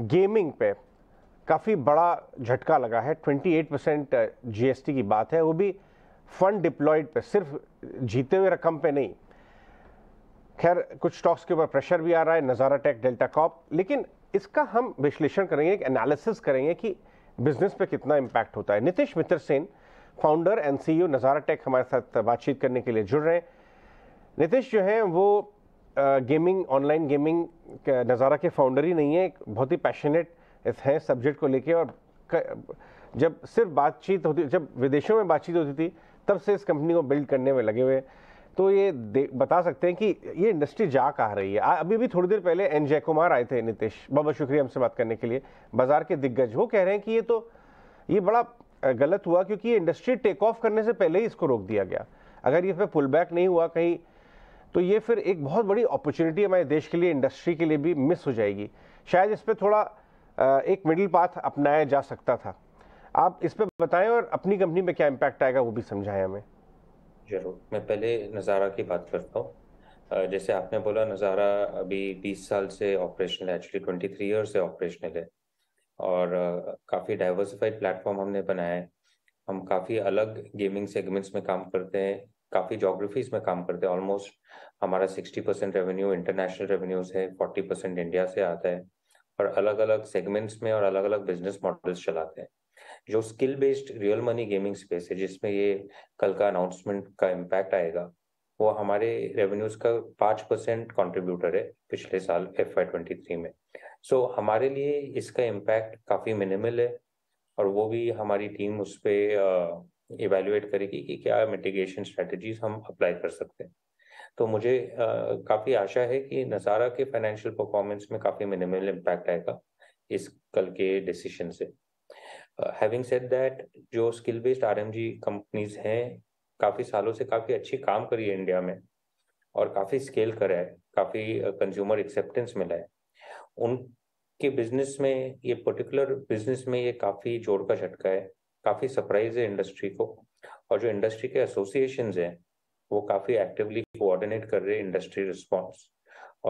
gaming पे काफ़ी बड़ा झटका लगा है 28 परसेंट जी की बात है वो भी फंड डिप्लॉयड पे सिर्फ जीते हुए रकम पे नहीं खैर कुछ स्टॉक्स के ऊपर प्रेशर भी आ रहा है नज़ारा टेक डेल्टा कॉप लेकिन इसका हम विश्लेषण करेंगे एक एनालिसिस करेंगे कि बिजनेस पे कितना इम्पैक्ट होता है Nitish Mittersain founder and C Nazara tech हमारे साथ बातचीत करने के लिए जुड़ रहे हैं नितिश जो हैं वो गेमिंग ऑनलाइन गेमिंग नज़ारा के फाउंडर ही नहीं है बहुत ही पैशनेट हैं सब्जेक्ट को लेके और क, जब सिर्फ बातचीत होती जब विदेशों में बातचीत होती थी तब से इस कंपनी को बिल्ड करने में लगे हुए तो ये बता सकते हैं कि ये इंडस्ट्री जा कहा रही है अभी भी थोड़ी देर पहले एन जय कुमार आए थे नितेश बहुत बहुत शुक्रिया हमसे बात करने के लिए बाजार के दिग्गज वो कह रहे हैं कि ये तो ये बड़ा गलत हुआ क्योंकि ये इंडस्ट्री टेक ऑफ करने से पहले ही इसको रोक दिया गया अगर ये पे पुल बैक नहीं हुआ कहीं तो ये फिर एक बहुत बड़ी अपॉर्चुनिटी हमारे देश के लिए इंडस्ट्री के लिए भी मिस हो जाएगी शायद इस पर थोड़ा एक मिडिल पाथ अपनाया जा सकता था आप इस पर बताएं और अपनी कंपनी में क्या इम्पैक्ट आएगा वो भी समझाएं हमें जरूर मैं पहले नज़ारा की बात करता हूँ जैसे आपने बोला नज़ारा अभी 20 साल से ऑपरेशनल है एक्चुअली 23 ईयर से ऑपरेशनल है और काफ़ी डाइवर्सिफाइड प्लेटफॉर्म हमने बनाया है हम काफ़ी अलग गेमिंग सेगमेंट्स में काम करते हैं काफी जोग्राफीज में काम करते हैं ऑलमोस्ट हमारा sixty percent revenue international revenues है फोर्टी परसेंट इंडिया से आता है और अलग अलग सेगमेंट्स में और अलग अलग बिजनेस मॉडल्स चलाते हैं जो skill based real money gaming space है जिसमें ये कल का अनाउंसमेंट का इम्पैक्ट आएगा वो हमारे रेवेन्यूज का पाँच परसेंट कॉन्ट्रीब्यूटर है पिछले साल एफ आई ट्वेंटी थ्री में सो so, हमारे लिए इसका इम्पैक्ट काफ़ी मिनिमल है और वो भी हमारी टीम उस पर इवेल्युएट करेगी कि क्या मिटिगेशन स्ट्रेटजीज हम अप्लाई कर सकते हैं तो मुझे आ, काफ़ी आशा है कि नज़ारा के फाइनेंशियल परफॉर्मेंस में काफ़ी मिनिमल इम्पैक्ट आएगा इस कल के डिसीशन से हैविंग सेड दैट जो स्किल बेस्ड आर कंपनीज हैं काफ़ी सालों से काफ़ी अच्छी काम करी है इंडिया में और काफ़ी स्केल करा है काफ़ी कंज्यूमर एक्सेप्टेंस मिला है उनके बिजनेस में ये पर्टिकुलर बिजनेस में ये काफ़ी जोड़ का झटका है काफ़ी सरप्राइज है इंडस्ट्री को और जो इंडस्ट्री के एसोसिएशन हैं वो काफ़ी एक्टिवली कोऑर्डिनेट कर रहे हैं इंडस्ट्री रिस्पॉन्स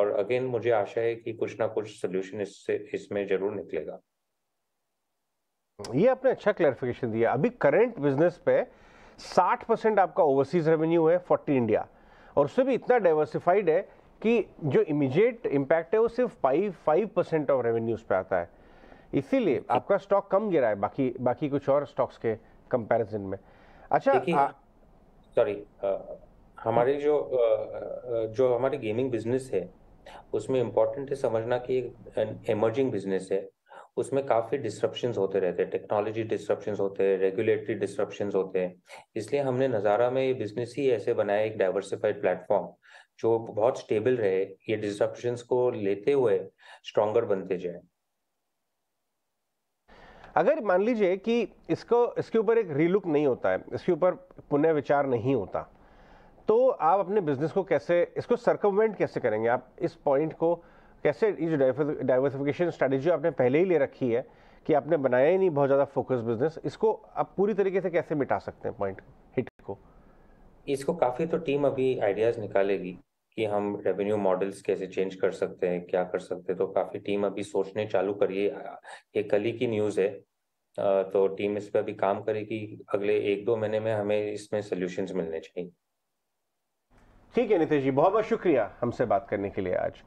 और अगेन मुझे आशा है कि कुछ ना कुछ सोल्यूशन इससे इसमें जरूर निकलेगा ये आपने अच्छा क्लैरिफिकेशन दिया अभी करंट बिजनेस पे 60 परसेंट आपका ओवरसीज रेवेन्यू है 40 इंडिया और उससे भी इतना डाइवर्सिफाइड है कि जो इमीडिएट इम्पैक्ट है वो सिर्फ five five percent of revenues पे आता है इसीलिए तो- आपका स्टॉक कम गिरा है बाकी बाकी कुछ और स्टॉक्स के कंपैरिजन में अच्छा सॉरी हमारे जो जो हमारे गेमिंग बिजनेस है उसमें इम्पोर्टेंट है समझना कि एक एमर्जिंग बिजनेस है उसमें काफ़ी डिस्ट्रप्शन होते रहते हैं टेक्नोलॉजी डिस्ट्रप्शन होते हैं रेगुलेटरी डिस्ट्रप्शन होते हैं इसलिए हमने नज़ारा में ये बिजनेस ही ऐसे बनाया एक डाइवर्सिफाइड प्लेटफॉर्म जो बहुत स्टेबल रहे ये डिस्ट्रप्शन को लेते हुए स्ट्रॉन्गर बनते जाए अगर मान लीजिए कि इसको इसके ऊपर एक रीलुक नहीं होता है इसके ऊपर पुनः विचार नहीं होता तो आप अपने बिजनेस को कैसे इसको सर्कमेंट कैसे करेंगे आप इस पॉइंट को कैसे ये जो डाइवर्सिफिकेशन स्ट्रेटेजी आपने पहले ही ले रखी है कि आपने बनाया ही नहीं बहुत ज़्यादा फोकस बिजनेस इसको आप पूरी तरीके से कैसे मिटा सकते हैं पॉइंट हिट को इसको काफ़ी तो टीम अभी आइडियाज़ निकालेगी कि हम रेवेन्यू मॉडल्स कैसे चेंज कर सकते हैं क्या कर सकते हैं तो काफ़ी टीम अभी सोचने चालू करिए ये कल ही की न्यूज़ है तो टीम इस पर अभी काम करेगी अगले एक दो महीने में हमें इसमें सोल्यूशन मिलने चाहिए ठीक है नितेश जी बहुत बहुत शुक्रिया हमसे बात करने के लिए आज